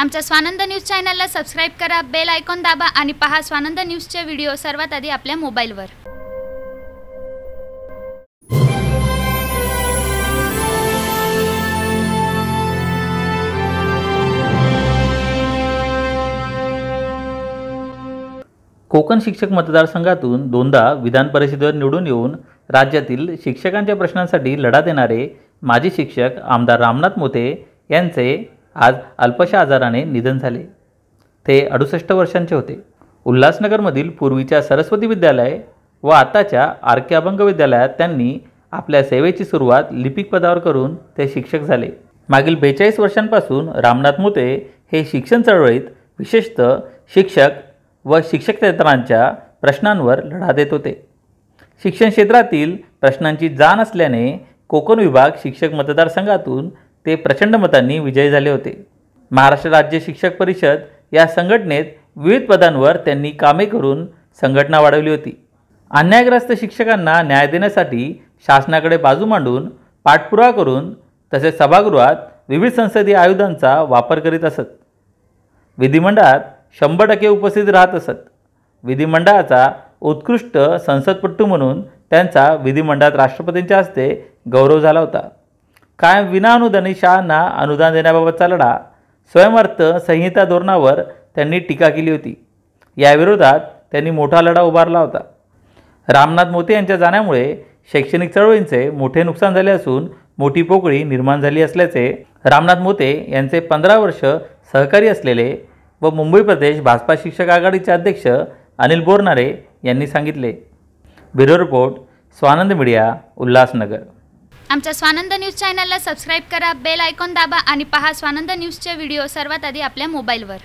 आमच्या स्वानंद न्यूज चॅनलला सबस्क्राईब करा बेल आयकॉन दाबा आणि पहा स्वानंद न्यूजचे व्हिडिओ सर्वात आधी आपल्या मोबाईलवर कोकण शिक्षक मतदारसंघातून दोनदा विधान परिषदेवर निवडून येऊन राज्यातील शिक्षकांच्या प्रश्नांसाठी लढा देणारे माजी शिक्षक आमदार रामनाथ मोते यांचे आज अल्पशा आजाराने निधन झाले ते अडुसष्ट वर्षांचे होते उल्हासनगरमधील पूर्वीच्या सरस्वती विद्यालय व आताच्या आर के अभंग विद्यालयात त्यांनी आपल्या सेवेची सुरुवात लिपिक पदावर करून ते शिक्षक झाले मागील बेचाळीस वर्षांपासून रामनाथ मुते हे शिक्षण चळवळीत विशेषतः शिक्षक व क्षेत्रांच्या प्रश्नांवर लढा देत होते शिक्षण क्षेत्रातील प्रश्नांची जाण असल्याने कोकण विभाग शिक्षक मतदारसंघातून ते प्रचंड मतांनी विजयी झाले होते महाराष्ट्र राज्य शिक्षक परिषद या संघटनेत विविध पदांवर त्यांनी कामे करून संघटना वाढवली होती अन्यायग्रस्त शिक्षकांना न्याय देण्यासाठी शासनाकडे बाजू मांडून पाठपुरावा करून तसेच सभागृहात विविध संसदीय आयुधांचा वापर करीत असत विधिमंडळात शंभर टक्के उपस्थित राहत असत विधिमंडळाचा उत्कृष्ट संसदपट्टू म्हणून त्यांचा विधिमंडळात राष्ट्रपतींच्या हस्ते गौरव झाला होता कायम विनाअनुदानी शाळांना अनुदान देण्याबाबतचा लढा स्वयंअर्थ संहिता धोरणावर त्यांनी टीका केली होती याविरोधात त्यांनी मोठा लढा उभारला होता रामनाथ मोते यांच्या जाण्यामुळे शैक्षणिक चळवळींचे मोठे नुकसान झाले असून मोठी पोकळी निर्माण झाली असल्याचे रामनाथ मोते यांचे पंधरा वर्ष सहकारी असलेले व मुंबई प्रदेश भाजपा शिक्षक आघाडीचे अध्यक्ष अनिल बोरनारे यांनी सांगितले bureau report Swanand media Ulhasnagar आमच्या स्वानंद न्यूज चॅनलला सबस्क्राईब करा बेल आयकॉन दाबा आणि पहा स्वानंद न्यूजचे व्हिडिओ सर्वात आधी आपल्या मोबाईलवर